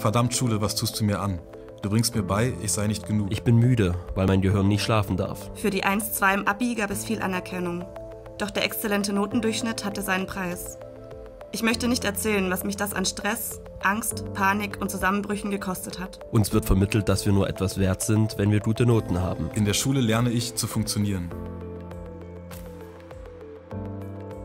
Verdammt, Schule, was tust du mir an? Du bringst mir bei, ich sei nicht genug. Ich bin müde, weil mein Gehirn nicht schlafen darf. Für die 1-2 im Abi gab es viel Anerkennung. Doch der exzellente Notendurchschnitt hatte seinen Preis. Ich möchte nicht erzählen, was mich das an Stress, Angst, Panik und Zusammenbrüchen gekostet hat. Uns wird vermittelt, dass wir nur etwas wert sind, wenn wir gute Noten haben. In der Schule lerne ich zu funktionieren.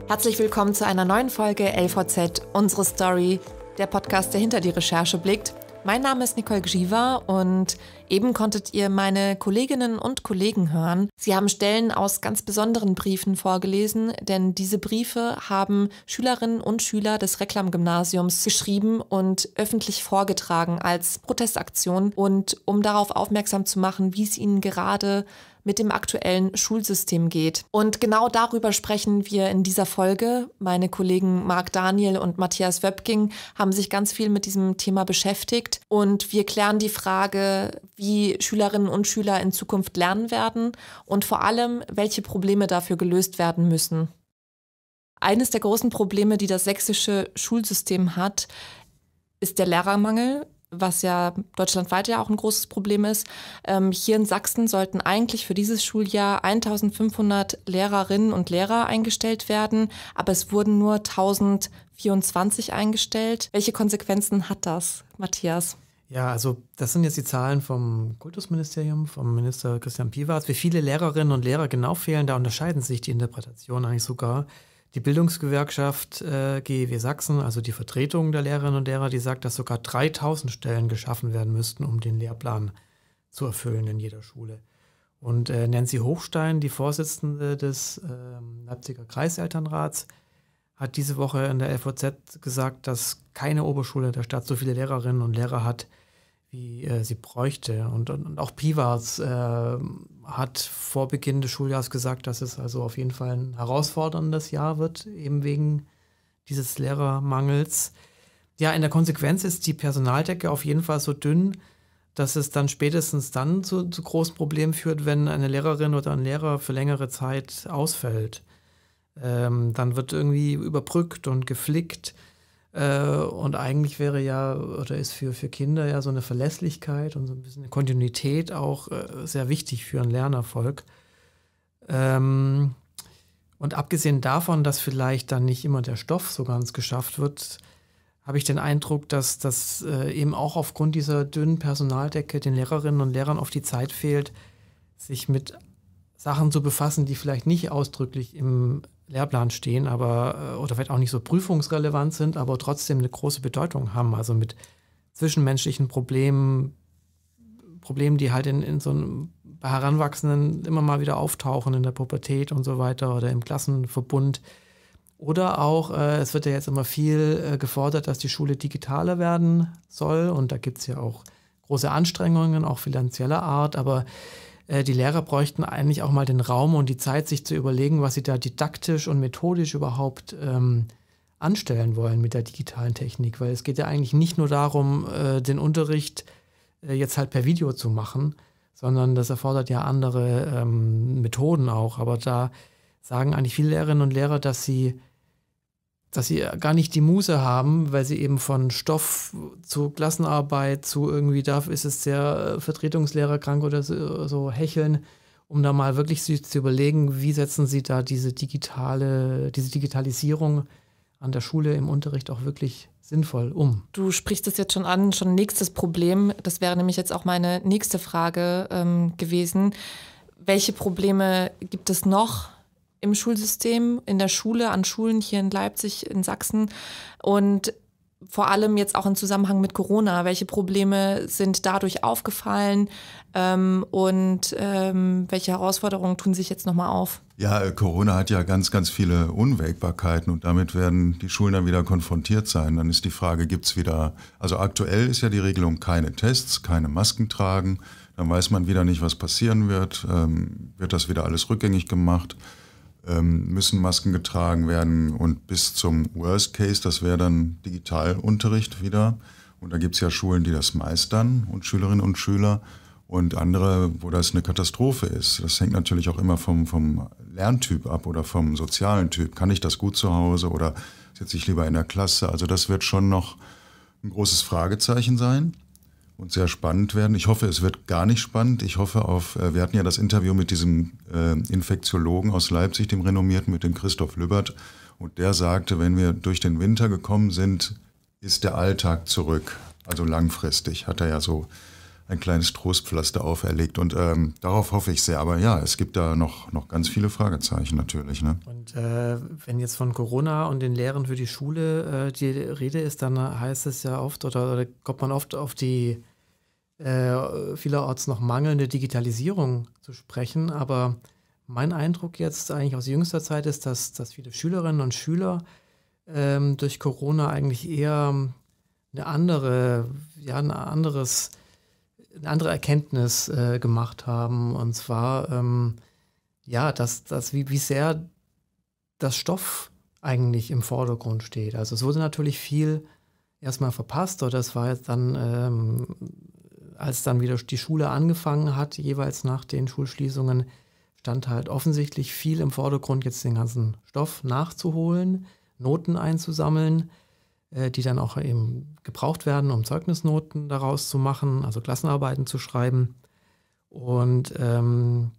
Herzlich willkommen zu einer neuen Folge LVZ, unsere Story der Podcast, der hinter die Recherche blickt. Mein Name ist Nicole Gjiva und eben konntet ihr meine Kolleginnen und Kollegen hören. Sie haben Stellen aus ganz besonderen Briefen vorgelesen, denn diese Briefe haben Schülerinnen und Schüler des Reklam-Gymnasiums geschrieben und öffentlich vorgetragen als Protestaktion und um darauf aufmerksam zu machen, wie es ihnen gerade mit dem aktuellen Schulsystem geht. Und genau darüber sprechen wir in dieser Folge. Meine Kollegen Marc Daniel und Matthias Wöbking haben sich ganz viel mit diesem Thema beschäftigt und wir klären die Frage, wie Schülerinnen und Schüler in Zukunft lernen werden und vor allem, welche Probleme dafür gelöst werden müssen. Eines der großen Probleme, die das sächsische Schulsystem hat, ist der Lehrermangel was ja deutschlandweit ja auch ein großes Problem ist. Ähm, hier in Sachsen sollten eigentlich für dieses Schuljahr 1500 Lehrerinnen und Lehrer eingestellt werden, aber es wurden nur 1024 eingestellt. Welche Konsequenzen hat das, Matthias? Ja, also das sind jetzt die Zahlen vom Kultusministerium, vom Minister Christian Piwarz. Wie viele Lehrerinnen und Lehrer genau fehlen, da unterscheiden sich die Interpretationen eigentlich sogar. Die Bildungsgewerkschaft äh, GEW Sachsen, also die Vertretung der Lehrerinnen und Lehrer, die sagt, dass sogar 3000 Stellen geschaffen werden müssten, um den Lehrplan zu erfüllen in jeder Schule. Und äh, Nancy Hochstein, die Vorsitzende des äh, Leipziger Kreiselternrats, hat diese Woche in der LVZ gesagt, dass keine Oberschule der Stadt so viele Lehrerinnen und Lehrer hat, wie äh, sie bräuchte. Und, und, und auch Piwats ähm, hat vor Beginn des Schuljahres gesagt, dass es also auf jeden Fall ein herausforderndes Jahr wird, eben wegen dieses Lehrermangels. Ja, in der Konsequenz ist die Personaldecke auf jeden Fall so dünn, dass es dann spätestens dann zu, zu großen Problemen führt, wenn eine Lehrerin oder ein Lehrer für längere Zeit ausfällt. Ähm, dann wird irgendwie überbrückt und geflickt. Äh, und eigentlich wäre ja, oder ist für, für Kinder ja so eine Verlässlichkeit und so ein bisschen eine Kontinuität auch äh, sehr wichtig für einen Lernerfolg. Ähm, und abgesehen davon, dass vielleicht dann nicht immer der Stoff so ganz geschafft wird, habe ich den Eindruck, dass das äh, eben auch aufgrund dieser dünnen Personaldecke den Lehrerinnen und Lehrern oft die Zeit fehlt, sich mit Sachen zu befassen, die vielleicht nicht ausdrücklich im Lehrplan stehen, aber äh, oder vielleicht auch nicht so prüfungsrelevant sind, aber trotzdem eine große Bedeutung haben. Also mit zwischenmenschlichen Problemen, Problemen, die halt in, in so einem bei Heranwachsenden immer mal wieder auftauchen in der Pubertät und so weiter oder im Klassenverbund. Oder auch, äh, es wird ja jetzt immer viel äh, gefordert, dass die Schule digitaler werden soll. Und da gibt es ja auch große Anstrengungen, auch finanzieller Art. Aber äh, die Lehrer bräuchten eigentlich auch mal den Raum und die Zeit, sich zu überlegen, was sie da didaktisch und methodisch überhaupt ähm, anstellen wollen mit der digitalen Technik. Weil es geht ja eigentlich nicht nur darum, äh, den Unterricht äh, jetzt halt per Video zu machen, sondern das erfordert ja andere ähm, Methoden auch. Aber da sagen eigentlich viele Lehrerinnen und Lehrer, dass sie dass sie gar nicht die Muße haben, weil sie eben von Stoff zu Klassenarbeit zu irgendwie da ist es sehr äh, Vertretungslehrer krank oder so, so hecheln, um da mal wirklich sich zu überlegen, wie setzen sie da diese digitale, diese Digitalisierung an der Schule im Unterricht auch wirklich sinnvoll um. Du sprichst es jetzt schon an, schon nächstes Problem. Das wäre nämlich jetzt auch meine nächste Frage ähm, gewesen. Welche Probleme gibt es noch im Schulsystem, in der Schule, an Schulen hier in Leipzig, in Sachsen. Und vor allem jetzt auch im Zusammenhang mit Corona. Welche Probleme sind dadurch aufgefallen ähm, und ähm, welche Herausforderungen tun sich jetzt nochmal auf? Ja, äh, Corona hat ja ganz, ganz viele Unwägbarkeiten und damit werden die Schulen dann wieder konfrontiert sein. Dann ist die Frage, gibt es wieder, also aktuell ist ja die Regelung keine Tests, keine Masken tragen. Dann weiß man wieder nicht, was passieren wird. Ähm, wird das wieder alles rückgängig gemacht? Ähm, müssen Masken getragen werden und bis zum Worst Case, das wäre dann Digitalunterricht wieder. Und da gibt es ja Schulen, die das meistern und Schülerinnen und Schüler und andere, wo das eine Katastrophe ist. Das hängt natürlich auch immer vom, vom Lerntyp ab oder vom sozialen Typ. Kann ich das gut zu Hause oder sitze ich lieber in der Klasse? Also das wird schon noch ein großes Fragezeichen sein und sehr spannend werden. Ich hoffe, es wird gar nicht spannend. Ich hoffe auf, äh, wir hatten ja das Interview mit diesem äh, Infektiologen aus Leipzig, dem renommierten, mit dem Christoph Lübbert. Und der sagte, wenn wir durch den Winter gekommen sind, ist der Alltag zurück. Also langfristig, hat er ja so ein kleines Trostpflaster auferlegt. Und ähm, darauf hoffe ich sehr. Aber ja, es gibt da noch, noch ganz viele Fragezeichen natürlich. Ne? Und äh, wenn jetzt von Corona und den Lehren für die Schule äh, die Rede ist, dann heißt es ja oft oder, oder kommt man oft auf die äh, vielerorts noch mangelnde Digitalisierung zu sprechen. Aber mein Eindruck jetzt eigentlich aus jüngster Zeit ist, dass, dass viele Schülerinnen und Schüler ähm, durch Corona eigentlich eher eine andere, ja, ein anderes eine andere Erkenntnis äh, gemacht haben. Und zwar, ähm, ja, dass, dass wie, wie sehr das Stoff eigentlich im Vordergrund steht. Also es wurde natürlich viel erstmal verpasst oder es war jetzt dann, ähm, als dann wieder die Schule angefangen hat, jeweils nach den Schulschließungen, stand halt offensichtlich viel im Vordergrund, jetzt den ganzen Stoff nachzuholen, Noten einzusammeln. Äh, die dann auch eben gebraucht werden, um Zeugnisnoten daraus zu machen, also Klassenarbeiten zu schreiben. Und ähm,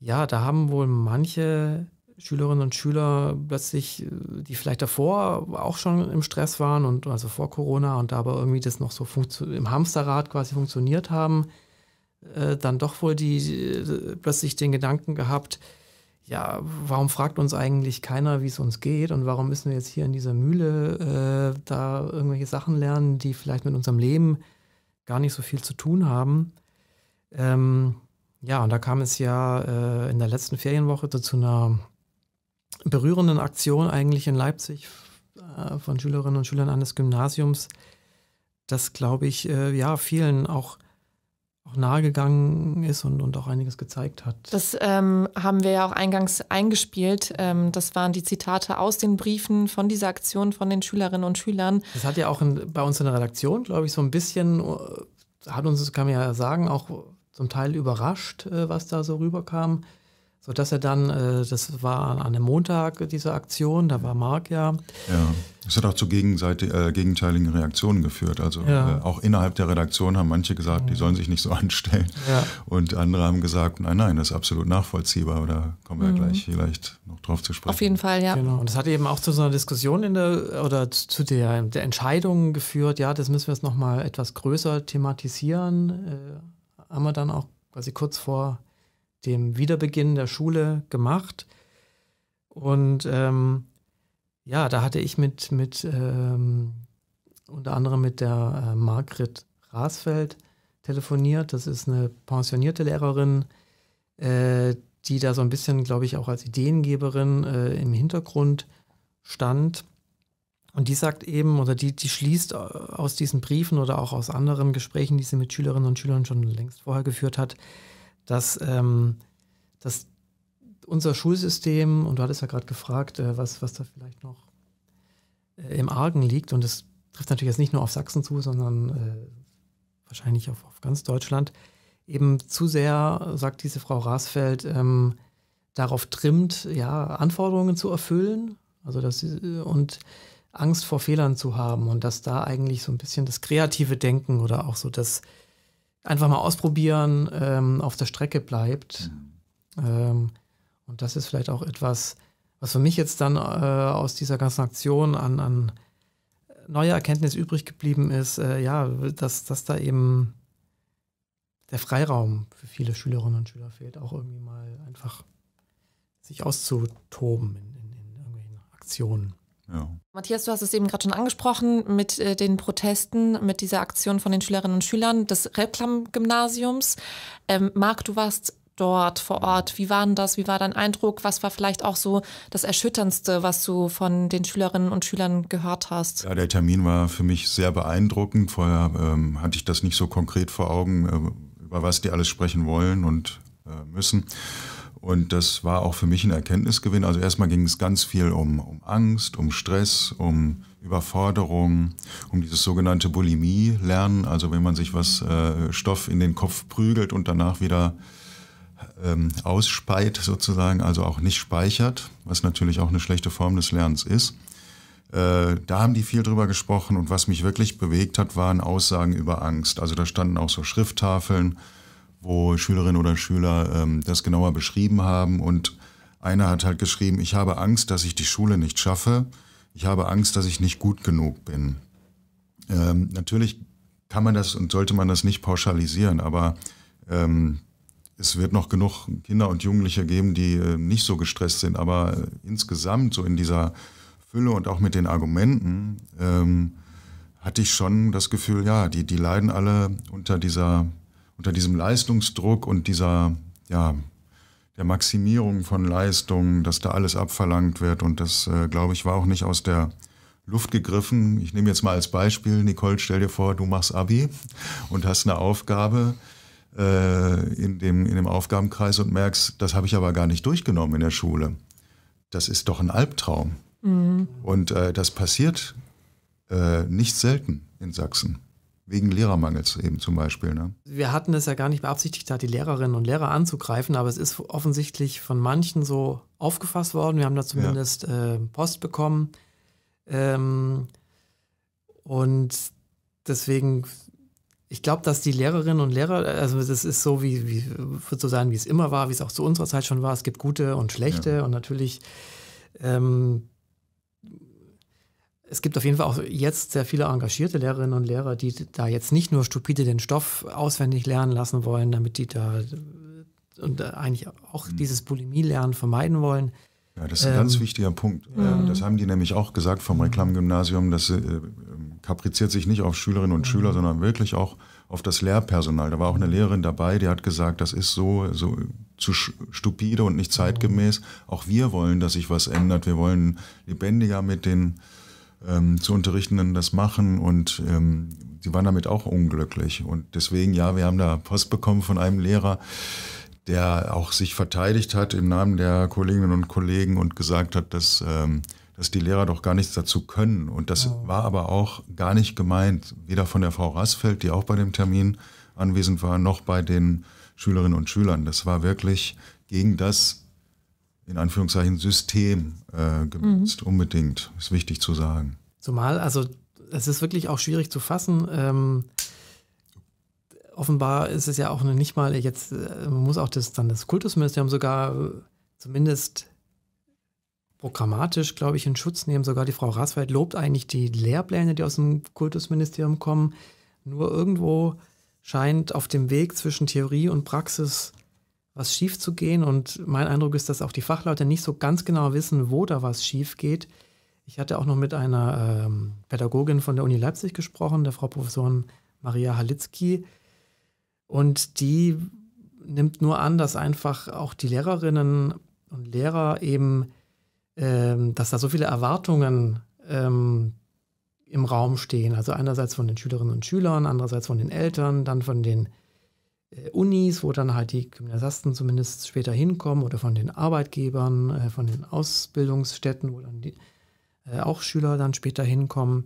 ja, da haben wohl manche Schülerinnen und Schüler plötzlich, äh, die vielleicht davor auch schon im Stress waren und also vor Corona und da aber irgendwie das noch so im Hamsterrad quasi funktioniert haben, äh, dann doch wohl die, die äh, plötzlich den Gedanken gehabt, ja, warum fragt uns eigentlich keiner, wie es uns geht und warum müssen wir jetzt hier in dieser Mühle äh, da irgendwelche Sachen lernen, die vielleicht mit unserem Leben gar nicht so viel zu tun haben. Ähm, ja, und da kam es ja äh, in der letzten Ferienwoche zu einer berührenden Aktion eigentlich in Leipzig äh, von Schülerinnen und Schülern eines Gymnasiums, das, glaube ich, äh, ja, vielen auch auch nahegegangen ist und, und auch einiges gezeigt hat. Das ähm, haben wir ja auch eingangs eingespielt. Ähm, das waren die Zitate aus den Briefen von dieser Aktion von den Schülerinnen und Schülern. Das hat ja auch in, bei uns in der Redaktion, glaube ich, so ein bisschen, äh, hat uns, kann man ja sagen, auch zum Teil überrascht, äh, was da so rüberkam sodass er dann, äh, das war an einem Montag, äh, diese Aktion, da war Marc ja. Ja, es hat auch zu äh, gegenteiligen Reaktionen geführt. Also ja. äh, auch innerhalb der Redaktion haben manche gesagt, mhm. die sollen sich nicht so anstellen. Ja. Und andere haben gesagt, nein, nein, das ist absolut nachvollziehbar. Da kommen wir mhm. gleich vielleicht noch drauf zu sprechen. Auf jeden Fall, ja. Genau. Und es hat eben auch zu so einer Diskussion in der, oder zu der, der Entscheidung geführt, ja, das müssen wir jetzt nochmal etwas größer thematisieren. Äh, haben wir dann auch quasi kurz vor dem Wiederbeginn der Schule gemacht. Und ähm, ja, da hatte ich mit, mit ähm, unter anderem mit der äh, Margret Rasfeld telefoniert. Das ist eine pensionierte Lehrerin, äh, die da so ein bisschen, glaube ich, auch als Ideengeberin äh, im Hintergrund stand. Und die sagt eben, oder die, die schließt äh, aus diesen Briefen oder auch aus anderen Gesprächen, die sie mit Schülerinnen und Schülern schon längst vorher geführt hat, dass, ähm, dass unser Schulsystem, und du hattest ja gerade gefragt, äh, was, was da vielleicht noch äh, im Argen liegt, und das trifft natürlich jetzt nicht nur auf Sachsen zu, sondern äh, wahrscheinlich auf, auf, ganz Deutschland, eben zu sehr, sagt diese Frau Rasfeld, ähm, darauf trimmt, ja, Anforderungen zu erfüllen, also das, äh, und Angst vor Fehlern zu haben und dass da eigentlich so ein bisschen das kreative Denken oder auch so das einfach mal ausprobieren, ähm, auf der Strecke bleibt. Mhm. Ähm, und das ist vielleicht auch etwas, was für mich jetzt dann äh, aus dieser ganzen Aktion an, an neuer Erkenntnis übrig geblieben ist, äh, ja, dass, dass da eben der Freiraum für viele Schülerinnen und Schüler fehlt, auch irgendwie mal einfach sich auszutoben in, in, in irgendwelchen Aktionen. Ja. Matthias, du hast es eben gerade schon angesprochen mit äh, den Protesten, mit dieser Aktion von den Schülerinnen und Schülern des Replam-Gymnasiums. Ähm, Marc, du warst dort vor Ort. Wie war denn das? Wie war dein Eindruck? Was war vielleicht auch so das Erschütterndste, was du von den Schülerinnen und Schülern gehört hast? Ja, der Termin war für mich sehr beeindruckend. Vorher ähm, hatte ich das nicht so konkret vor Augen, äh, über was die alles sprechen wollen und äh, müssen. Und das war auch für mich ein Erkenntnisgewinn. Also erstmal ging es ganz viel um, um Angst, um Stress, um Überforderung, um dieses sogenannte Bulimie-Lernen. Also wenn man sich was äh, Stoff in den Kopf prügelt und danach wieder ähm, ausspeit sozusagen, also auch nicht speichert, was natürlich auch eine schlechte Form des Lernens ist. Äh, da haben die viel drüber gesprochen und was mich wirklich bewegt hat, waren Aussagen über Angst. Also da standen auch so Schrifttafeln wo Schülerinnen oder Schüler ähm, das genauer beschrieben haben. Und einer hat halt geschrieben, ich habe Angst, dass ich die Schule nicht schaffe. Ich habe Angst, dass ich nicht gut genug bin. Ähm, natürlich kann man das und sollte man das nicht pauschalisieren, aber ähm, es wird noch genug Kinder und Jugendliche geben, die äh, nicht so gestresst sind. Aber äh, insgesamt, so in dieser Fülle und auch mit den Argumenten, ähm, hatte ich schon das Gefühl, ja, die, die leiden alle unter dieser unter diesem Leistungsdruck und dieser, ja, der Maximierung von Leistungen, dass da alles abverlangt wird. Und das, äh, glaube ich, war auch nicht aus der Luft gegriffen. Ich nehme jetzt mal als Beispiel, Nicole, stell dir vor, du machst Abi und hast eine Aufgabe äh, in, dem, in dem Aufgabenkreis und merkst, das habe ich aber gar nicht durchgenommen in der Schule. Das ist doch ein Albtraum. Mhm. Und äh, das passiert äh, nicht selten in Sachsen. Wegen Lehrermangels eben zum Beispiel. Ne? Wir hatten es ja gar nicht beabsichtigt, da die Lehrerinnen und Lehrer anzugreifen, aber es ist offensichtlich von manchen so aufgefasst worden. Wir haben da zumindest ja. äh, Post bekommen. Ähm, und deswegen, ich glaube, dass die Lehrerinnen und Lehrer, also das ist so, wie, wie wird so sein, wie es immer war, wie es auch zu unserer Zeit schon war. Es gibt gute und schlechte ja. und natürlich ähm, es gibt auf jeden Fall auch jetzt sehr viele engagierte Lehrerinnen und Lehrer, die da jetzt nicht nur stupide den Stoff auswendig lernen lassen wollen, damit die da und eigentlich auch mhm. dieses Bulimie-Lernen vermeiden wollen. Ja, das ist ein ähm, ganz wichtiger Punkt. Mhm. Das haben die nämlich auch gesagt vom mhm. Reklamgymnasium, das äh, ähm, kapriziert sich nicht auf Schülerinnen und mhm. Schüler, sondern wirklich auch auf das Lehrpersonal. Da war auch eine Lehrerin dabei, die hat gesagt, das ist so, so zu stupide und nicht mhm. zeitgemäß. Auch wir wollen, dass sich was ändert. Wir wollen lebendiger mit den ähm, zu Unterrichtenden das machen und ähm, sie waren damit auch unglücklich. Und deswegen, ja, wir haben da Post bekommen von einem Lehrer, der auch sich verteidigt hat im Namen der Kolleginnen und Kollegen und gesagt hat, dass, ähm, dass die Lehrer doch gar nichts dazu können. Und das oh. war aber auch gar nicht gemeint, weder von der Frau Rassfeld, die auch bei dem Termin anwesend war, noch bei den Schülerinnen und Schülern. Das war wirklich gegen das in Anführungszeichen System äh, genutzt, mhm. unbedingt. Ist wichtig zu sagen. Zumal, also es ist wirklich auch schwierig zu fassen. Ähm, offenbar ist es ja auch nicht mal, jetzt man äh, muss auch das, dann das Kultusministerium sogar äh, zumindest programmatisch, glaube ich, in Schutz nehmen. Sogar die Frau Rasfeld lobt eigentlich die Lehrpläne, die aus dem Kultusministerium kommen. Nur irgendwo scheint auf dem Weg zwischen Theorie und Praxis was schief zu gehen. Und mein Eindruck ist, dass auch die Fachleute nicht so ganz genau wissen, wo da was schief geht. Ich hatte auch noch mit einer ähm, Pädagogin von der Uni Leipzig gesprochen, der Frau Professorin Maria Halitzky. Und die nimmt nur an, dass einfach auch die Lehrerinnen und Lehrer eben, ähm, dass da so viele Erwartungen ähm, im Raum stehen. Also einerseits von den Schülerinnen und Schülern, andererseits von den Eltern, dann von den äh, Unis, wo dann halt die Gymnasiasten zumindest später hinkommen oder von den Arbeitgebern, äh, von den Ausbildungsstätten, wo dann die, äh, auch Schüler dann später hinkommen,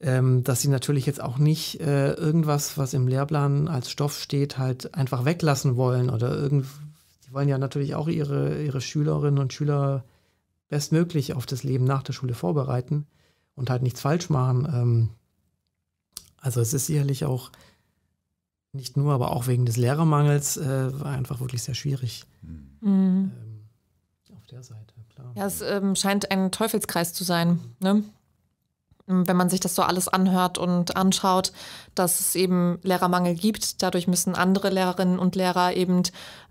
ähm, dass sie natürlich jetzt auch nicht irgendwas, was im Lehrplan als Stoff steht, halt einfach weglassen wollen oder irgend, die wollen ja natürlich auch ihre, ihre Schülerinnen und Schüler bestmöglich auf das Leben nach der Schule vorbereiten und halt nichts falsch machen. Ähm, also es ist sicherlich auch nicht nur, aber auch wegen des Lehrermangels äh, war einfach wirklich sehr schwierig. Mhm. Ähm, mhm. auf der Seite, klar. Ja, es ähm, scheint ein Teufelskreis zu sein, ne? wenn man sich das so alles anhört und anschaut, dass es eben Lehrermangel gibt. Dadurch müssen andere Lehrerinnen und Lehrer eben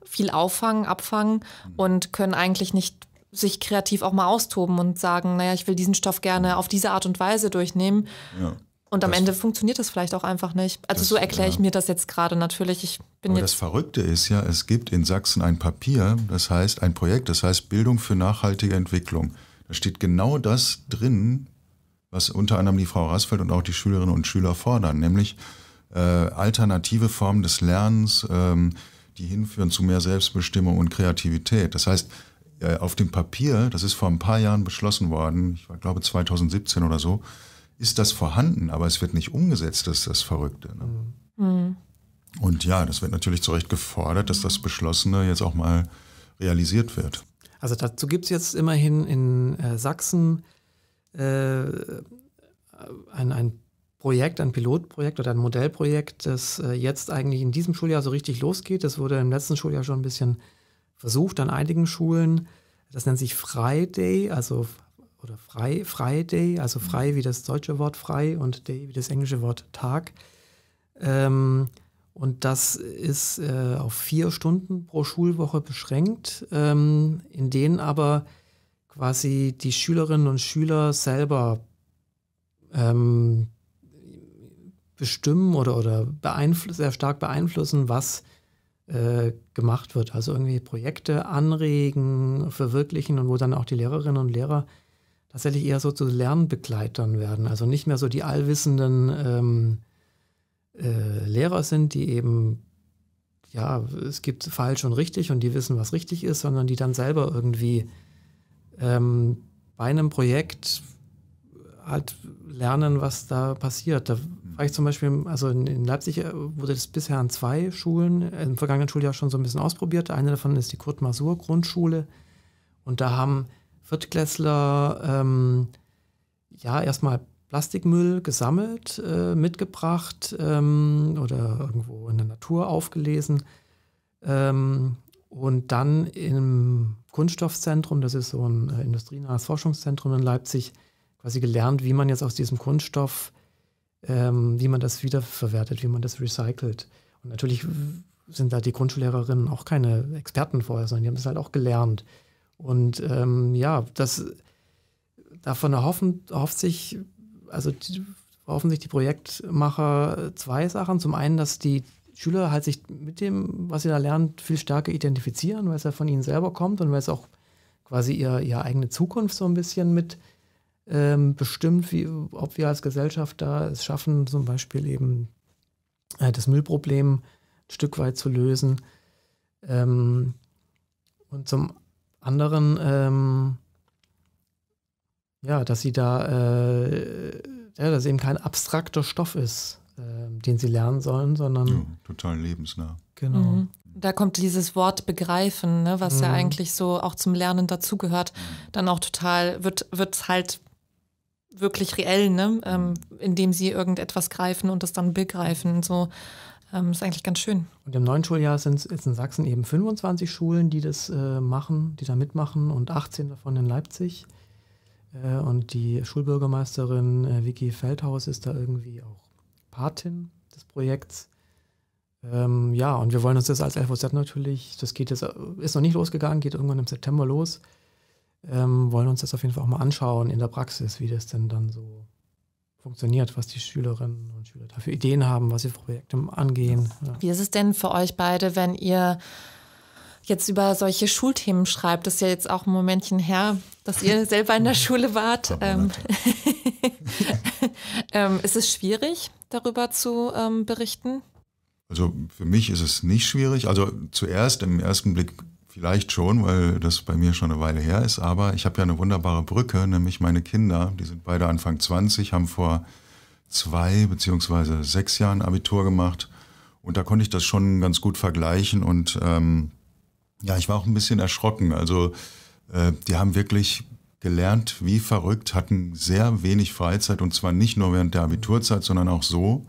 viel auffangen, abfangen mhm. und können eigentlich nicht sich kreativ auch mal austoben und sagen, naja, ich will diesen Stoff gerne auf diese Art und Weise durchnehmen. Ja. Und am das Ende funktioniert das vielleicht auch einfach nicht. Also das, so erkläre ich ja. mir das jetzt gerade natürlich. Ich bin Aber jetzt das Verrückte ist ja, es gibt in Sachsen ein Papier, das heißt ein Projekt, das heißt Bildung für nachhaltige Entwicklung. Da steht genau das drin, was unter anderem die Frau Rassfeld und auch die Schülerinnen und Schüler fordern, nämlich äh, alternative Formen des Lernens, ähm, die hinführen zu mehr Selbstbestimmung und Kreativität. Das heißt, äh, auf dem Papier, das ist vor ein paar Jahren beschlossen worden, ich glaube 2017 oder so, ist das vorhanden, aber es wird nicht umgesetzt, das ist das Verrückte. Ne? Mhm. Und ja, das wird natürlich zu Recht gefordert, dass das Beschlossene jetzt auch mal realisiert wird. Also dazu gibt es jetzt immerhin in äh, Sachsen äh, ein, ein Projekt, ein Pilotprojekt oder ein Modellprojekt, das äh, jetzt eigentlich in diesem Schuljahr so richtig losgeht. Das wurde im letzten Schuljahr schon ein bisschen versucht an einigen Schulen. Das nennt sich Friday, also oder frei, Friday, also mhm. frei wie das deutsche Wort frei und day wie das englische Wort Tag. Ähm, und das ist äh, auf vier Stunden pro Schulwoche beschränkt, ähm, in denen aber quasi die Schülerinnen und Schüler selber ähm, bestimmen oder, oder sehr stark beeinflussen, was äh, gemacht wird. Also irgendwie Projekte anregen, verwirklichen und wo dann auch die Lehrerinnen und Lehrer tatsächlich eher so zu Lernbegleitern werden. Also nicht mehr so die allwissenden ähm, äh, Lehrer sind, die eben, ja, es gibt falsch und richtig und die wissen, was richtig ist, sondern die dann selber irgendwie ähm, bei einem Projekt halt lernen, was da passiert. Da war ich zum Beispiel, also in, in Leipzig äh, wurde das bisher an zwei Schulen äh, im vergangenen Schuljahr schon so ein bisschen ausprobiert. Eine davon ist die Kurt-Masur-Grundschule und da haben Viertklässler ähm, ja erstmal Plastikmüll gesammelt, äh, mitgebracht ähm, oder irgendwo in der Natur aufgelesen. Ähm, und dann im Kunststoffzentrum, das ist so ein äh, industrienahes Forschungszentrum in Leipzig, quasi gelernt, wie man jetzt aus diesem Kunststoff, ähm, wie man das wiederverwertet, wie man das recycelt. Und natürlich sind da die Grundschullehrerinnen auch keine Experten vorher, sondern die haben das halt auch gelernt. Und ähm, ja, das davon erhoffen, erhofft sich, also hoffen sich die Projektmacher zwei Sachen. Zum einen, dass die Schüler halt sich mit dem, was sie da lernen, viel stärker identifizieren, weil es ja von ihnen selber kommt und weil es auch quasi ihr, ihre eigene Zukunft so ein bisschen mit ähm, bestimmt, wie, ob wir als Gesellschaft da es schaffen, zum Beispiel eben äh, das Müllproblem ein Stück weit zu lösen. Ähm, und zum anderen, ähm, ja, dass sie da, äh, ja, dass eben kein abstrakter Stoff ist, äh, den sie lernen sollen, sondern. Ja, total lebensnah. Genau. Mhm. Da kommt dieses Wort begreifen, ne, was mhm. ja eigentlich so auch zum Lernen dazugehört, mhm. dann auch total, wird es halt wirklich reell, ne? Ähm, mhm. indem sie irgendetwas greifen und es dann begreifen. So ähm, ist eigentlich ganz schön. Und im neuen Schuljahr sind es in Sachsen eben 25 Schulen, die das äh, machen, die da mitmachen und 18 davon in Leipzig. Äh, und die Schulbürgermeisterin äh, Vicky Feldhaus ist da irgendwie auch Patin des Projekts. Ähm, ja, und wir wollen uns das als LVZ natürlich, das geht jetzt, äh, ist noch nicht losgegangen, geht irgendwann im September los. Ähm, wollen uns das auf jeden Fall auch mal anschauen in der Praxis, wie das denn dann so funktioniert, was die Schülerinnen und Schüler dafür Ideen haben, was sie für Projekte angehen. Ja. Wie ist es denn für euch beide, wenn ihr jetzt über solche Schulthemen schreibt? Das ist ja jetzt auch ein Momentchen her, dass ihr selber in der Schule wart. Ähm, ähm, ist es schwierig, darüber zu ähm, berichten? Also für mich ist es nicht schwierig. Also zuerst im ersten Blick Vielleicht schon, weil das bei mir schon eine Weile her ist, aber ich habe ja eine wunderbare Brücke, nämlich meine Kinder, die sind beide Anfang 20, haben vor zwei beziehungsweise sechs Jahren Abitur gemacht und da konnte ich das schon ganz gut vergleichen und ähm, ja, ich war auch ein bisschen erschrocken. Also äh, die haben wirklich gelernt wie verrückt, hatten sehr wenig Freizeit und zwar nicht nur während der Abiturzeit, sondern auch so.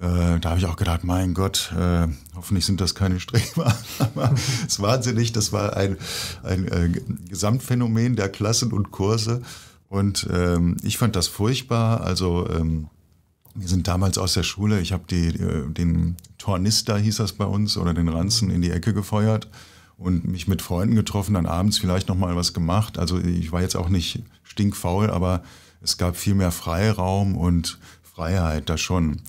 Äh, da habe ich auch gedacht, mein Gott, äh, hoffentlich sind das keine Streber. Aber es ist wahnsinnig, das war ein, ein äh, Gesamtphänomen der Klassen und Kurse. Und ähm, ich fand das furchtbar. Also ähm, wir sind damals aus der Schule, ich habe äh, den Tornister, hieß das bei uns, oder den Ranzen in die Ecke gefeuert und mich mit Freunden getroffen, dann abends vielleicht nochmal was gemacht. Also ich war jetzt auch nicht stinkfaul, aber es gab viel mehr Freiraum und Freiheit da schon.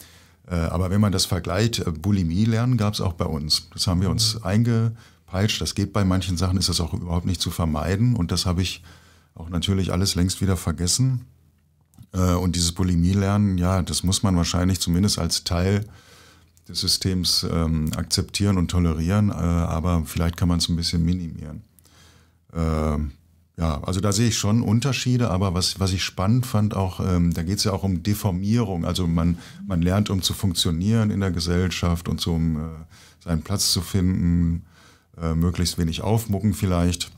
Äh, aber wenn man das vergleicht, äh, Bulimie lernen gab es auch bei uns. Das haben wir uns mhm. eingepeitscht. Das geht bei manchen Sachen, ist das auch überhaupt nicht zu vermeiden. Und das habe ich auch natürlich alles längst wieder vergessen. Äh, und dieses Bulimie lernen, ja, das muss man wahrscheinlich zumindest als Teil des Systems ähm, akzeptieren und tolerieren, äh, aber vielleicht kann man es ein bisschen minimieren. Ähm, ja, also da sehe ich schon Unterschiede, aber was, was ich spannend fand, auch, ähm, da geht es ja auch um Deformierung. Also man, man lernt, um zu funktionieren in der Gesellschaft und so, um äh, seinen Platz zu finden, äh, möglichst wenig aufmucken vielleicht.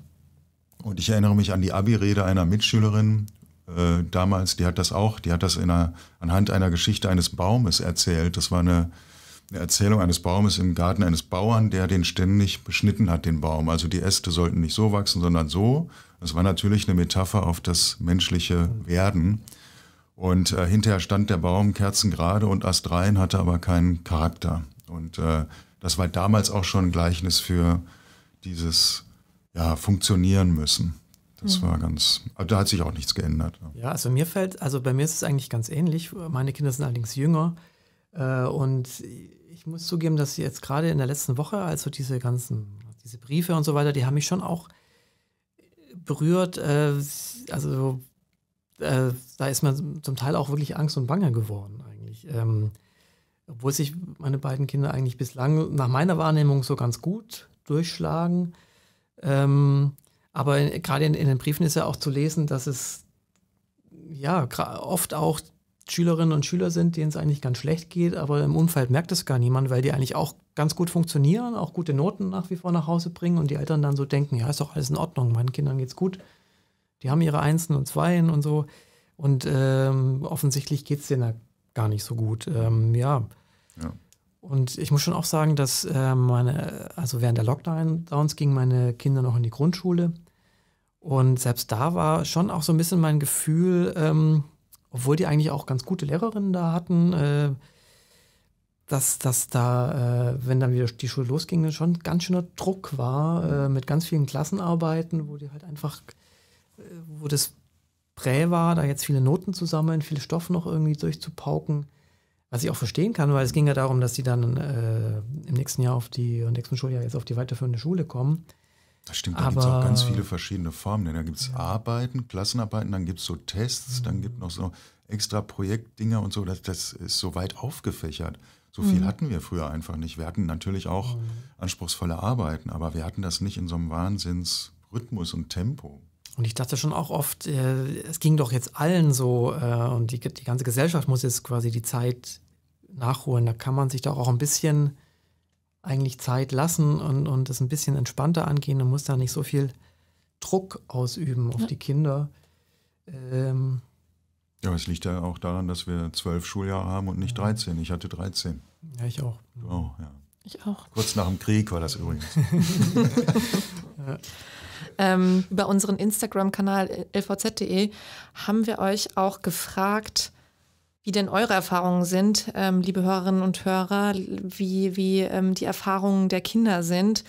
Und ich erinnere mich an die Abi-Rede einer Mitschülerin äh, damals, die hat das auch, die hat das in einer, anhand einer Geschichte eines Baumes erzählt. Das war eine eine Erzählung eines Baumes im Garten eines Bauern, der den ständig beschnitten hat, den Baum. Also die Äste sollten nicht so wachsen, sondern so. Das war natürlich eine Metapher auf das menschliche Werden. Und äh, hinterher stand der Baum kerzengerade und astrein hatte aber keinen Charakter. Und äh, das war damals auch schon ein Gleichnis für dieses ja, Funktionieren müssen. Das hm. war ganz, da hat sich auch nichts geändert. Ja, also mir fällt, also bei mir ist es eigentlich ganz ähnlich. Meine Kinder sind allerdings jünger äh, und ich muss zugeben, dass jetzt gerade in der letzten Woche, also diese ganzen, diese Briefe und so weiter, die haben mich schon auch äh, berührt. Äh, also äh, da ist man zum Teil auch wirklich Angst und Bange geworden eigentlich. Ähm, obwohl sich meine beiden Kinder eigentlich bislang nach meiner Wahrnehmung so ganz gut durchschlagen. Ähm, aber gerade in, in den Briefen ist ja auch zu lesen, dass es ja oft auch Schülerinnen und Schüler sind, denen es eigentlich ganz schlecht geht, aber im Umfeld merkt es gar niemand, weil die eigentlich auch ganz gut funktionieren, auch gute Noten nach wie vor nach Hause bringen und die Eltern dann so denken, ja, ist doch alles in Ordnung, meinen Kindern geht's gut. Die haben ihre Einsen und Zweien und so. Und ähm, offensichtlich geht es denen ja gar nicht so gut. Ähm, ja. ja. Und ich muss schon auch sagen, dass äh, meine, also während der Lockdowns gingen meine Kinder noch in die Grundschule. Und selbst da war schon auch so ein bisschen mein Gefühl, ähm, obwohl die eigentlich auch ganz gute Lehrerinnen da hatten, äh, dass, dass da, äh, wenn dann wieder die Schule losging, schon ganz schöner Druck war äh, mit ganz vielen Klassenarbeiten, wo die halt einfach, äh, wo das prä war, da jetzt viele Noten zu sammeln, viel Stoff noch irgendwie durchzupauken. Was ich auch verstehen kann, weil es ging ja darum, dass die dann äh, im nächsten Jahr auf die, im nächsten Schuljahr jetzt auf die weiterführende Schule kommen. Das stimmt, da gibt es auch ganz viele verschiedene Formen. Denn da gibt es ja. Arbeiten, Klassenarbeiten, dann gibt es so Tests, mhm. dann gibt es noch so extra Projektdinger und so. Das, das, ist so weit aufgefächert. So viel mhm. hatten wir früher einfach nicht. Wir hatten natürlich auch mhm. anspruchsvolle Arbeiten, aber wir hatten das nicht in so einem Wahnsinnsrhythmus und Tempo. Und ich dachte schon auch oft, äh, es ging doch jetzt allen so äh, und die, die ganze Gesellschaft muss jetzt quasi die Zeit nachholen. Da kann man sich doch auch ein bisschen eigentlich Zeit lassen und, und das ein bisschen entspannter angehen und muss da nicht so viel Druck ausüben auf ja. die Kinder. Ähm, ja, es liegt ja auch daran, dass wir zwölf Schuljahre haben und nicht 13. Ich hatte 13. Ja, ich auch. Du auch, oh, ja. Ich auch. Kurz nach dem Krieg war das übrigens. ähm, über unseren Instagram-Kanal äh, lvz.de haben wir euch auch gefragt, wie denn eure Erfahrungen sind, ähm, liebe Hörerinnen und Hörer, wie, wie ähm, die Erfahrungen der Kinder sind.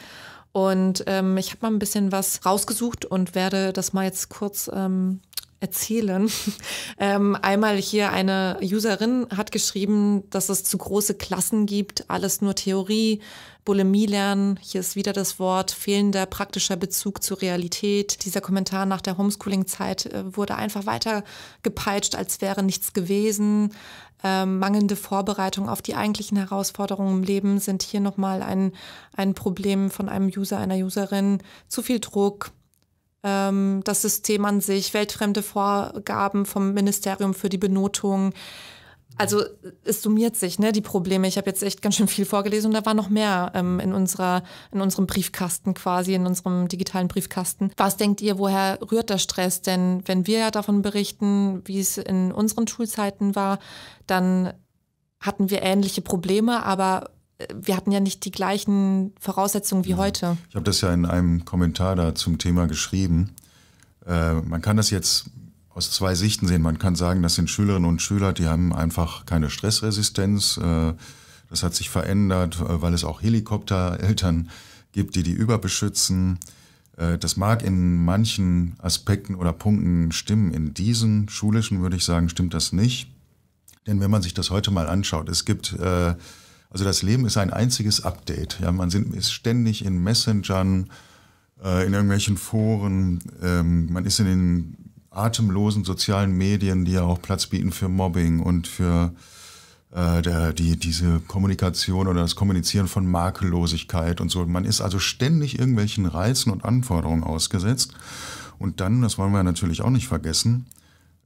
Und ähm, ich habe mal ein bisschen was rausgesucht und werde das mal jetzt kurz ähm, erzählen. Ähm, einmal hier eine Userin hat geschrieben, dass es zu große Klassen gibt, alles nur Theorie, Bulimie lernen, hier ist wieder das Wort, fehlender praktischer Bezug zur Realität. Dieser Kommentar nach der Homeschooling-Zeit äh, wurde einfach weiter gepeitscht, als wäre nichts gewesen. Ähm, mangelnde Vorbereitung auf die eigentlichen Herausforderungen im Leben sind hier nochmal ein, ein Problem von einem User, einer Userin. Zu viel Druck, ähm, das System an sich, weltfremde Vorgaben vom Ministerium für die Benotung. Also es summiert sich, ne, die Probleme. Ich habe jetzt echt ganz schön viel vorgelesen und da war noch mehr ähm, in, unserer, in unserem Briefkasten quasi, in unserem digitalen Briefkasten. Was denkt ihr, woher rührt der Stress? Denn wenn wir ja davon berichten, wie es in unseren Schulzeiten war, dann hatten wir ähnliche Probleme, aber wir hatten ja nicht die gleichen Voraussetzungen wie ja. heute. Ich habe das ja in einem Kommentar da zum Thema geschrieben. Äh, man kann das jetzt aus zwei Sichten sehen. Man kann sagen, das sind Schülerinnen und Schüler, die haben einfach keine Stressresistenz. Äh, das hat sich verändert, äh, weil es auch Helikoptereltern gibt, die die überbeschützen. Äh, das mag in manchen Aspekten oder Punkten stimmen. In diesen schulischen würde ich sagen, stimmt das nicht. Denn wenn man sich das heute mal anschaut, es gibt äh, also das Leben ist ein einziges Update. Ja, man sind, ist ständig in Messengern, äh, in irgendwelchen Foren, ähm, man ist in den atemlosen sozialen Medien, die ja auch Platz bieten für Mobbing und für äh, der, die, diese Kommunikation oder das Kommunizieren von Makellosigkeit und so. Man ist also ständig irgendwelchen Reizen und Anforderungen ausgesetzt. Und dann, das wollen wir natürlich auch nicht vergessen,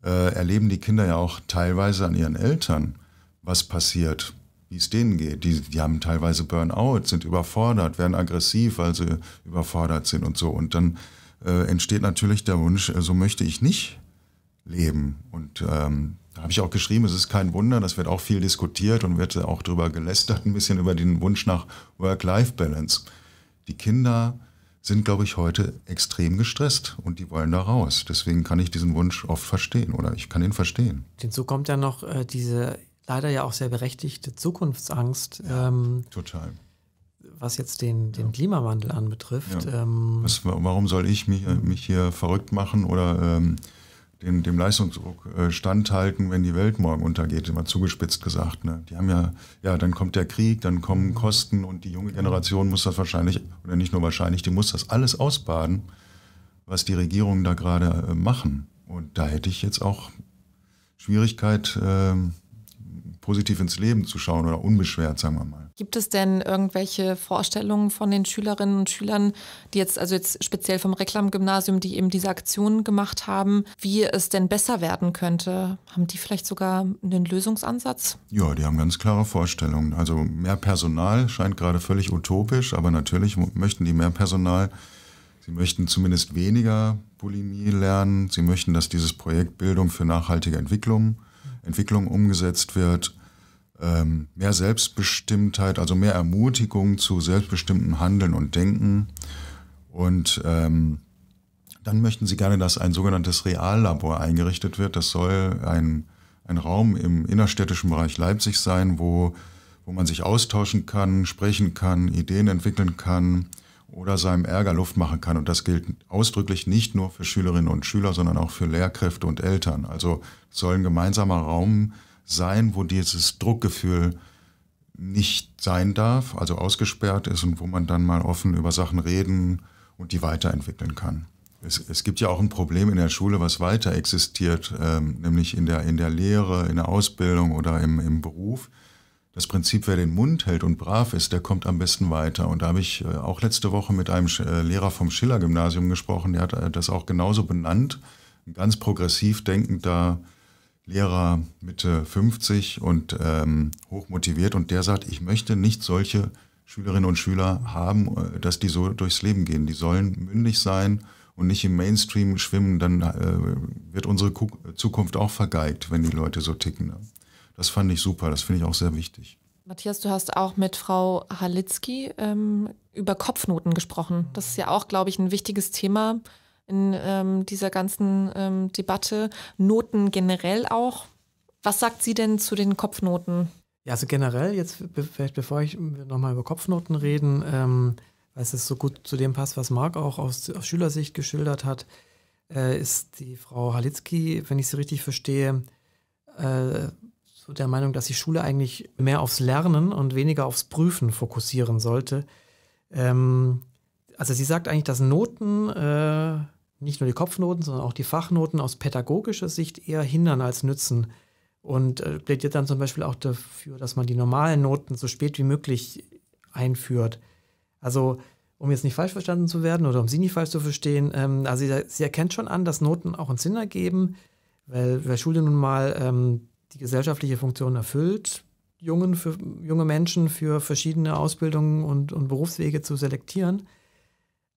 äh, erleben die Kinder ja auch teilweise an ihren Eltern, was passiert wie es denen geht. Die, die haben teilweise Burnout, sind überfordert, werden aggressiv, weil sie überfordert sind und so. Und dann äh, entsteht natürlich der Wunsch, äh, so möchte ich nicht leben. Und ähm, da habe ich auch geschrieben, es ist kein Wunder, das wird auch viel diskutiert und wird auch darüber gelästert, ein bisschen über den Wunsch nach Work-Life-Balance. Die Kinder sind, glaube ich, heute extrem gestresst und die wollen da raus. Deswegen kann ich diesen Wunsch oft verstehen oder ich kann ihn verstehen. Hinzu kommt ja noch äh, diese leider ja auch sehr berechtigte Zukunftsangst. Ja, ähm, total. Was jetzt den, den ja. Klimawandel anbetrifft. Ja. Ähm, was, warum soll ich mich, mich hier verrückt machen oder ähm, dem, dem Leistungsdruck äh, standhalten, wenn die Welt morgen untergeht? Immer zugespitzt gesagt. Ne? Die haben ja, ja, dann kommt der Krieg, dann kommen mhm. Kosten und die junge mhm. Generation muss das wahrscheinlich, oder nicht nur wahrscheinlich, die muss das alles ausbaden, was die Regierungen da gerade äh, machen. Und da hätte ich jetzt auch Schwierigkeit. Äh, positiv ins Leben zu schauen oder unbeschwert, sagen wir mal. Gibt es denn irgendwelche Vorstellungen von den Schülerinnen und Schülern, die jetzt, also jetzt speziell vom Reklamgymnasium, die eben diese Aktionen gemacht haben, wie es denn besser werden könnte? Haben die vielleicht sogar einen Lösungsansatz? Ja, die haben ganz klare Vorstellungen. Also mehr Personal scheint gerade völlig utopisch, aber natürlich möchten die mehr Personal. Sie möchten zumindest weniger Bulimie lernen. Sie möchten, dass dieses Projekt Bildung für nachhaltige Entwicklung Entwicklung umgesetzt wird, ähm, mehr Selbstbestimmtheit, also mehr Ermutigung zu selbstbestimmtem Handeln und Denken. Und ähm, dann möchten sie gerne, dass ein sogenanntes Reallabor eingerichtet wird. Das soll ein, ein Raum im innerstädtischen Bereich Leipzig sein, wo, wo man sich austauschen kann, sprechen kann, Ideen entwickeln kann, oder seinem Ärger Luft machen kann. Und das gilt ausdrücklich nicht nur für Schülerinnen und Schüler, sondern auch für Lehrkräfte und Eltern. Also soll ein gemeinsamer Raum sein, wo dieses Druckgefühl nicht sein darf, also ausgesperrt ist und wo man dann mal offen über Sachen reden und die weiterentwickeln kann. Es, es gibt ja auch ein Problem in der Schule, was weiter existiert, ähm, nämlich in der, in der Lehre, in der Ausbildung oder im, im Beruf das Prinzip, wer den Mund hält und brav ist, der kommt am besten weiter. Und da habe ich äh, auch letzte Woche mit einem äh, Lehrer vom Schiller-Gymnasium gesprochen, der hat äh, das auch genauso benannt. Ein ganz progressiv denkender Lehrer Mitte 50 und ähm, hochmotiviert. Und der sagt, ich möchte nicht solche Schülerinnen und Schüler haben, dass die so durchs Leben gehen. Die sollen mündig sein und nicht im Mainstream schwimmen. Dann äh, wird unsere Zukunft auch vergeigt, wenn die Leute so ticken. Ne? Das fand ich super, das finde ich auch sehr wichtig. Matthias, du hast auch mit Frau Halitzki ähm, über Kopfnoten gesprochen. Das ist ja auch, glaube ich, ein wichtiges Thema in ähm, dieser ganzen ähm, Debatte. Noten generell auch. Was sagt sie denn zu den Kopfnoten? Ja, also generell, jetzt vielleicht bevor ich nochmal über Kopfnoten reden, ähm, weil es so gut zu dem passt, was Marc auch aus, aus Schülersicht geschildert hat, äh, ist die Frau Halitzki, wenn ich sie richtig verstehe, äh, so der Meinung, dass die Schule eigentlich mehr aufs Lernen und weniger aufs Prüfen fokussieren sollte. Ähm, also sie sagt eigentlich, dass Noten, äh, nicht nur die Kopfnoten, sondern auch die Fachnoten aus pädagogischer Sicht eher hindern als nützen. Und äh, plädiert dann zum Beispiel auch dafür, dass man die normalen Noten so spät wie möglich einführt. Also um jetzt nicht falsch verstanden zu werden oder um Sie nicht falsch zu verstehen, ähm, also sie, sie, erkennt schon an, dass Noten auch einen Sinn ergeben, weil, weil Schule nun mal ähm, die gesellschaftliche Funktion erfüllt, Jungen für, junge Menschen für verschiedene Ausbildungen und, und Berufswege zu selektieren.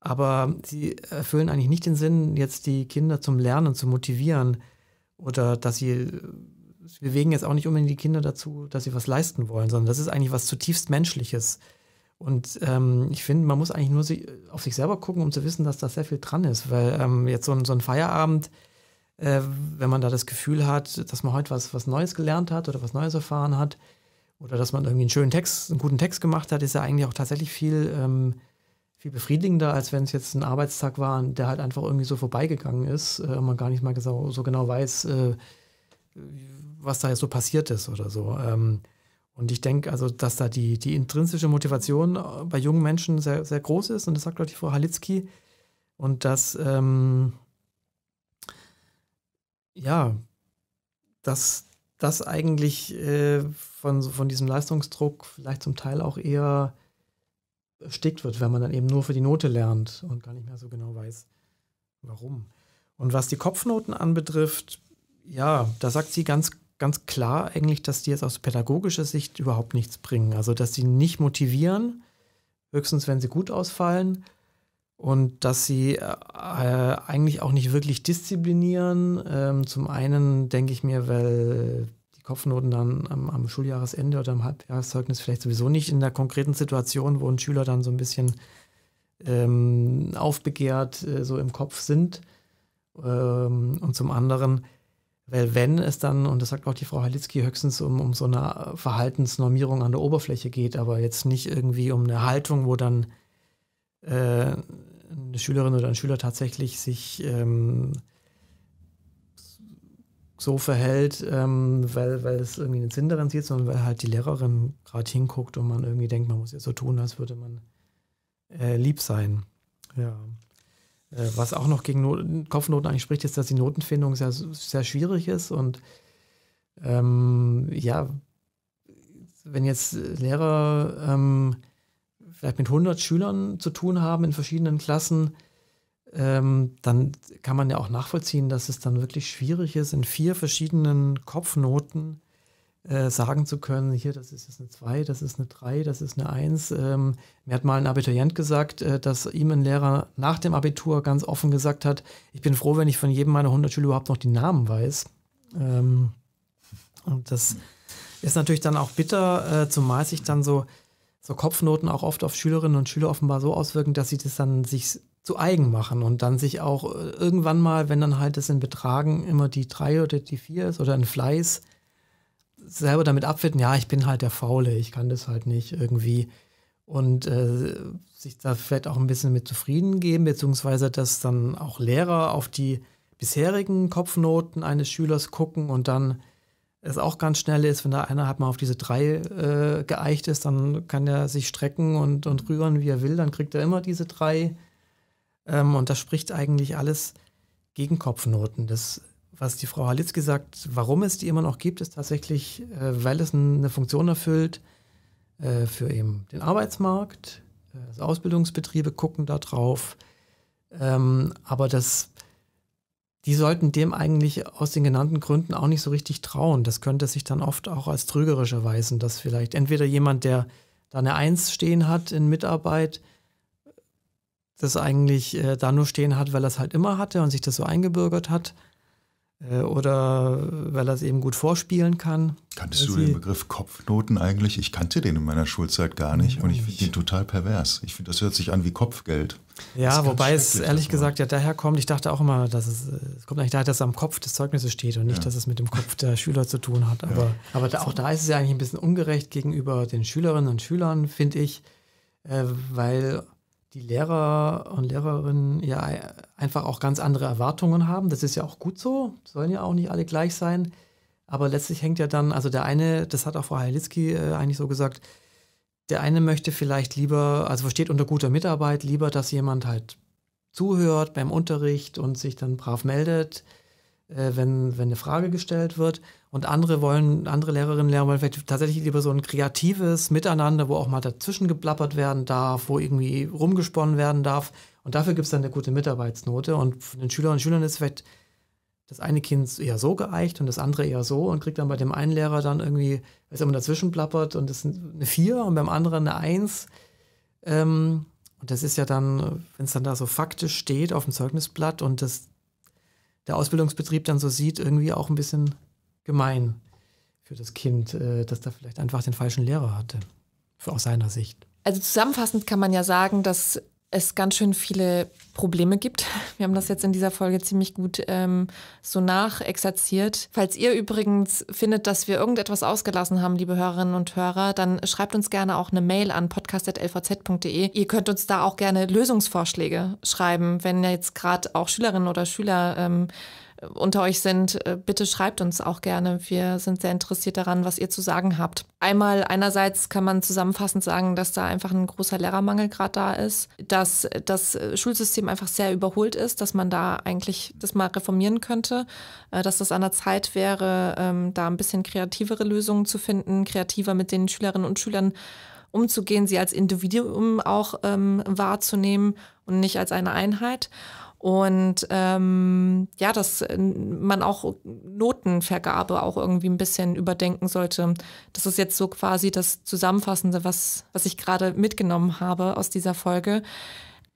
Aber sie erfüllen eigentlich nicht den Sinn, jetzt die Kinder zum Lernen zu motivieren oder dass sie, sie bewegen jetzt auch nicht unbedingt die Kinder dazu, dass sie was leisten wollen, sondern das ist eigentlich was zutiefst Menschliches. Und ähm, ich finde, man muss eigentlich nur auf sich selber gucken, um zu wissen, dass da sehr viel dran ist, weil ähm, jetzt so ein, so ein Feierabend, äh, wenn man da das Gefühl hat, dass man heute was, was Neues gelernt hat oder was Neues erfahren hat oder dass man irgendwie einen schönen Text, einen guten Text gemacht hat, ist ja eigentlich auch tatsächlich viel, ähm, viel befriedigender, als wenn es jetzt ein Arbeitstag war, der halt einfach irgendwie so vorbeigegangen ist äh, und man gar nicht mal so, so genau weiß, äh, was da jetzt so passiert ist oder so. Ähm, und ich denke also, dass da die, die intrinsische Motivation bei jungen Menschen sehr, sehr groß ist. Und das sagt, glaube ich, Frau Halitzki. Und dass, ähm, ja, dass das eigentlich äh, von, von diesem Leistungsdruck vielleicht zum Teil auch eher erstickt wird, wenn man dann eben nur für die Note lernt und gar nicht mehr so genau weiß, warum. Und was die Kopfnoten anbetrifft, ja, da sagt sie ganz, ganz klar eigentlich, dass die jetzt aus pädagogischer Sicht überhaupt nichts bringen. Also, dass sie nicht motivieren, höchstens wenn sie gut ausfallen und dass sie äh, äh, eigentlich auch nicht wirklich disziplinieren. Ähm, zum einen denke ich mir, weil die Kopfnoten dann am, am, Schuljahresende oder am Halbjahreszeugnis vielleicht sowieso nicht in der konkreten Situation, wo ein Schüler dann so ein bisschen ähm, aufbegehrt äh, so im Kopf sind. Ähm, und zum anderen, weil wenn es dann, und das sagt auch die Frau Halitzki, höchstens um, um so eine Verhaltensnormierung an der Oberfläche geht, aber jetzt nicht irgendwie um eine Haltung, wo dann äh, eine Schülerin oder ein Schüler tatsächlich sich ähm, so verhält, ähm, weil, weil es irgendwie einen Sinn daran sieht, sondern weil halt die Lehrerin gerade hinguckt und man irgendwie denkt, man muss ja so tun, als würde man äh, lieb sein. Ja. Äh, was auch noch gegen Not Kopfnoten eigentlich spricht, ist, dass die Notenfindung sehr, sehr schwierig ist und ähm, ja, wenn jetzt Lehrer ähm, vielleicht mit 100 Schülern zu tun haben in verschiedenen Klassen, ähm, dann kann man ja auch nachvollziehen, dass es dann wirklich schwierig ist, in vier verschiedenen Kopfnoten äh, sagen zu können, hier, das ist jetzt eine 2, das ist eine 3, das ist eine 1. Ähm, mir hat mal ein Abiturient gesagt, äh, dass ihm ein Lehrer nach dem Abitur ganz offen gesagt hat, ich bin froh, wenn ich von jedem meiner 100 Schüler überhaupt noch die Namen weiß. Ähm, und das ist natürlich dann auch bitter, äh, zumal sich dann so so Kopfnoten auch oft auf Schülerinnen und Schüler offenbar so auswirken, dass sie das dann sich zu eigen machen und dann sich auch äh, irgendwann mal, wenn dann halt das in Betragen immer die drei oder die vier ist oder ein Fleiß, selber damit abfinden, ja, ich bin halt der Faule, ich kann das halt nicht irgendwie und äh, sich da vielleicht auch ein bisschen mit zufrieden geben, beziehungsweise dass dann auch Lehrer auf die bisherigen Kopfnoten eines Schülers gucken und dann es auch ganz schnell ist, wenn da einer halt mal auf diese drei äh, geeicht ist, dann kann er sich strecken und, und rühren, wie er will, dann kriegt er immer diese drei. Ähm, und das spricht eigentlich alles gegen Kopfnoten. Das, was die Frau Halitzki sagt, warum es die immer noch gibt, ist tatsächlich, äh, weil es eine Funktion erfüllt äh, für eben den Arbeitsmarkt. Also Ausbildungsbetriebe gucken da drauf. Ähm, aber das die sollten dem eigentlich aus den genannten Gründen auch nicht so richtig trauen. Das könnte sich dann oft auch als trügerisch erweisen, dass vielleicht entweder jemand, der da eine Eins stehen hat in Mitarbeit, das eigentlich äh, da nur stehen hat, weil er es halt immer hatte und sich das so eingebürgert hat äh, oder äh, weil er es eben gut vorspielen kann. Kanntest du den Begriff Kopfnoten eigentlich? Ich kannte den in meiner Schulzeit gar nicht und ich finde ihn total pervers. Ich finde, das hört sich an wie Kopfgeld. Ja, wobei es ehrlich gesagt ja daher kommt. Ich dachte auch immer, dass es, äh, es kommt eigentlich daher, dass es am Kopf des Zeugnisses steht und nicht, ja. dass es mit dem Kopf der Schüler zu tun hat. Aber, ja. aber da, auch da ist es ja eigentlich ein bisschen ungerecht gegenüber den Schülerinnen und Schülern, finde ich, äh, weil die Lehrer und Lehrerinnen ja einfach auch ganz andere Erwartungen haben. Das ist ja auch gut so, sollen ja auch nicht alle gleich sein. Aber letztlich hängt ja dann, also der eine, das hat auch Frau Heilitzki äh, eigentlich so gesagt, der eine möchte vielleicht lieber, also versteht unter guter Mitarbeit lieber, dass jemand halt zuhört beim Unterricht und sich dann brav meldet äh, wenn, wenn eine Frage gestellt wird. Und andere wollen, andere Lehrerinnen und Lehrer wollen vielleicht tatsächlich lieber so ein kreatives Miteinander, wo auch mal dazwischen geplappert werden darf, wo irgendwie rumgesponnen werden darf. Und dafür gibt es dann eine gute Mitarbeitsnote. Und von den Schülerinnen und Schülern ist vielleicht das eine Kind eher so geeicht und das andere eher so und kriegt dann bei dem einen Lehrer dann irgendwie, weil es immer dazwischen plappert und das ist eine 4 und beim anderen eine 1. Ähm, und das ist ja dann, wenn es dann da so faktisch steht auf dem Zeugnisblatt und das der Ausbildungsbetrieb dann so sieht, irgendwie auch ein bisschen gemein für das Kind, äh, dass da vielleicht einfach den falschen Lehrer hatte, aus seiner Sicht. Also zusammenfassend kann man ja sagen, dass es ganz schön viele Probleme gibt. Wir haben das jetzt in dieser Folge ziemlich gut ähm, so nachexerziert. Falls ihr übrigens findet, dass wir irgendetwas ausgelassen haben, liebe Hörerinnen und Hörer, dann schreibt uns gerne auch eine Mail an podcast.lvz.de. Ihr könnt uns da auch gerne Lösungsvorschläge schreiben, wenn jetzt gerade auch Schülerinnen oder Schüler ähm, unter euch sind, äh, bitte schreibt uns auch gerne. Wir sind sehr interessiert daran, was ihr zu sagen habt. Einmal einerseits kann man zusammenfassend sagen, dass da einfach ein großer Lehrermangel gerade da ist, dass das äh, Schulsystem einfach sehr überholt ist, dass man da eigentlich das mal reformieren könnte, äh, dass das an der Zeit wäre, ähm, da ein bisschen kreativere Lösungen zu finden, kreativer mit den Schülerinnen und Schülern umzugehen, sie als Individuum auch ähm, wahrzunehmen und nicht als eine Einheit. Und ähm, ja, dass äh, man auch Notenvergabe auch irgendwie ein bisschen überdenken sollte. Das ist jetzt so quasi das Zusammenfassende, was, was ich gerade mitgenommen habe aus dieser Folge.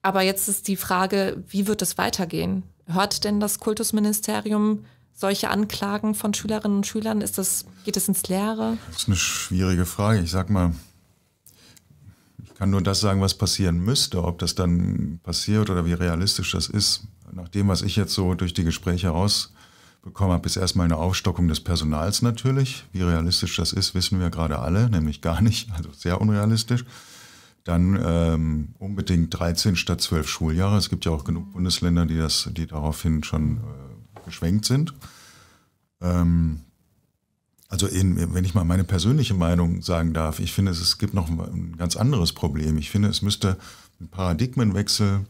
Aber jetzt ist die Frage, wie wird es weitergehen? Hört denn das Kultusministerium solche Anklagen von Schülerinnen und Schülern? Ist das, geht es ins Leere? Das ist eine schwierige Frage. Ich sag mal, kann nur das sagen, was passieren müsste. Ob das dann passiert oder wie realistisch das ist, nach dem, was ich jetzt so durch die Gespräche rausbekommen habe, ist erstmal eine Aufstockung des Personals natürlich. Wie realistisch das ist, wissen wir gerade alle, nämlich gar nicht, also sehr unrealistisch. Dann ähm, unbedingt 13 statt 12 Schuljahre. Es gibt ja auch genug Bundesländer, die, das, die daraufhin schon äh, geschwenkt sind. Ähm, also in, wenn ich mal meine persönliche Meinung sagen darf, ich finde, es gibt noch ein ganz anderes Problem. Ich finde, es müsste ein Paradigmenwechsel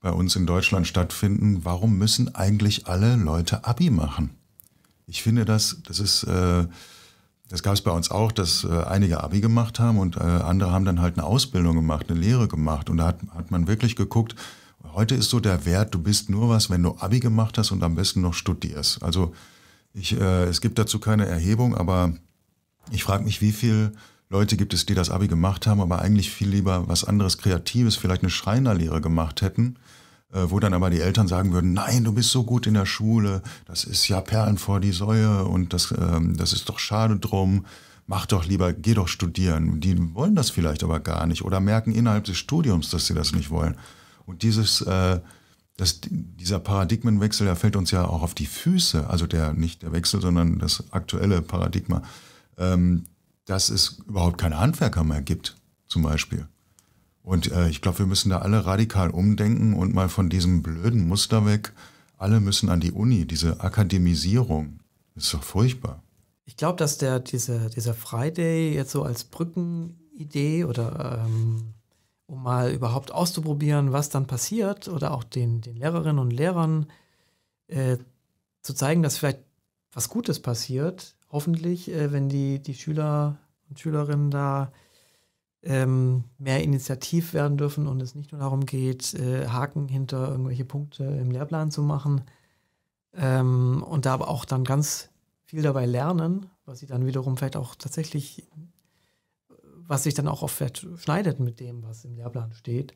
bei uns in Deutschland stattfinden. Warum müssen eigentlich alle Leute Abi machen? Ich finde, das, das ist, äh, das gab es bei uns auch, dass äh, einige Abi gemacht haben und äh, andere haben dann halt eine Ausbildung gemacht, eine Lehre gemacht. Und da hat, hat man wirklich geguckt, heute ist so der Wert, du bist nur was, wenn du Abi gemacht hast und am besten noch studierst. Also ich, äh, es gibt dazu keine Erhebung, aber ich frage mich, wie viele Leute gibt es, die das Abi gemacht haben, aber eigentlich viel lieber was anderes Kreatives, vielleicht eine Schreinerlehre gemacht hätten, äh, wo dann aber die Eltern sagen würden, nein, du bist so gut in der Schule, das ist ja Perlen vor die Säue und das, ähm, das ist doch schade drum mach doch lieber, geh doch studieren. Die wollen das vielleicht aber gar nicht oder merken innerhalb des Studiums, dass sie das nicht wollen. Und dieses, äh, das, dieser Paradigmenwechsel, der fällt uns ja auch auf die Füße, also der nicht der Wechsel, sondern das aktuelle Paradigma, ähm, dass es überhaupt keine Handwerker mehr gibt, zum Beispiel. Und äh, ich glaube, wir müssen da alle radikal umdenken und mal von diesem blöden Muster weg. Alle müssen an die Uni, diese Akademisierung. Ist doch furchtbar. Ich glaube, dass der, diese, dieser Friday jetzt so als Brückenidee oder ähm, um mal überhaupt auszuprobieren, was dann passiert oder auch den, den Lehrerinnen und Lehrern äh, zu zeigen, dass vielleicht was Gutes passiert, hoffentlich, äh, wenn die, die Schüler und Schülerinnen da ähm, mehr initiativ werden dürfen und es nicht nur darum geht, äh, Haken hinter irgendwelche Punkte im Lehrplan zu machen ähm, und da aber auch dann ganz viel dabei lernen, was sie dann wiederum vielleicht auch tatsächlich was sich dann auch oft schneidet mit dem, was im Lehrplan steht,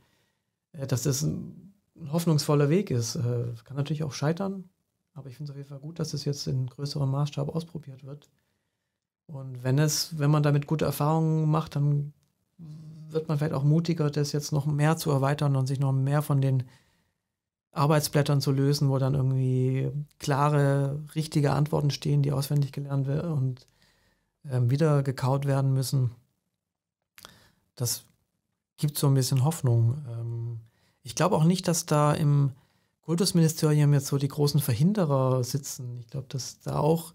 äh, dass das ein, ein hoffnungsvoller Weg ist. Äh, kann natürlich auch scheitern, aber ich finde es auf jeden Fall gut, dass es das jetzt in größerem Maßstab ausprobiert wird. Und wenn es, wenn man damit gute Erfahrungen macht, dann wird man vielleicht auch mutiger, das jetzt noch mehr zu erweitern und sich noch mehr von den Arbeitsblättern zu lösen, wo dann irgendwie klare, richtige Antworten stehen, die auswendig gelernt werden und äh, wieder gekaut werden müssen das gibt so ein bisschen Hoffnung. Ähm, ich glaube auch nicht, dass da im Kultusministerium jetzt so die großen Verhinderer sitzen. Ich glaube, dass da auch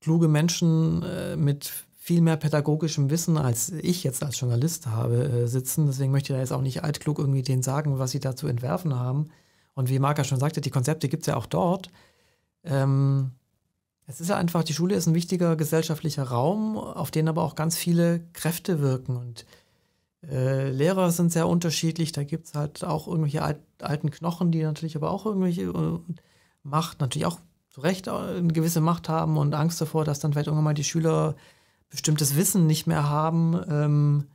kluge Menschen äh, mit viel mehr pädagogischem Wissen, als ich jetzt als Journalist habe, äh, sitzen. Deswegen möchte ich da jetzt auch nicht altklug irgendwie denen sagen, was sie da zu entwerfen haben. Und wie Marka schon sagte, die Konzepte gibt es ja auch dort. Ähm, es ist ja einfach, die Schule ist ein wichtiger gesellschaftlicher Raum, auf den aber auch ganz viele Kräfte wirken. Und äh, Lehrer sind sehr unterschiedlich. Da gibt es halt auch irgendwelche alten Knochen, die natürlich aber auch irgendwelche äh, Macht, natürlich auch zu Recht äh, eine gewisse Macht haben und Angst davor, dass dann vielleicht irgendwann mal die Schüler bestimmtes Wissen nicht mehr haben, ähm,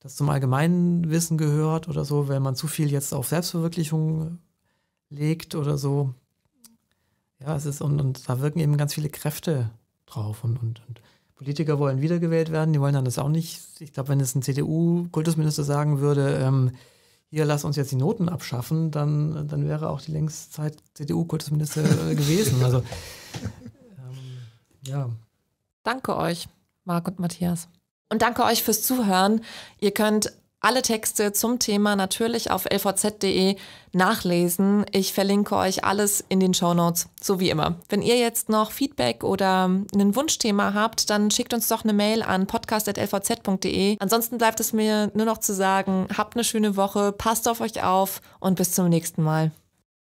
das zum allgemeinen Wissen gehört oder so, wenn man zu viel jetzt auf Selbstverwirklichung legt oder so. Ja, es ist, und, und da wirken eben ganz viele Kräfte drauf und, und, und Politiker wollen wiedergewählt werden, die wollen dann das auch nicht. Ich glaube, wenn jetzt ein CDU-Kultusminister sagen würde, ähm, hier lass uns jetzt die Noten abschaffen, dann, dann wäre auch die längste Zeit CDU-Kultusminister äh, gewesen. Also ähm, ja. Danke euch, Marc und Matthias. Und danke euch fürs Zuhören. Ihr könnt alle Texte zum Thema natürlich auf lvz.de nachlesen. Ich verlinke euch alles in den Show Notes, so wie immer. Wenn ihr jetzt noch Feedback oder ein Wunschthema habt, dann schickt uns doch eine Mail an podcast.lvz.de. Ansonsten bleibt es mir nur noch zu sagen, habt eine schöne Woche, passt auf euch auf und bis zum nächsten Mal.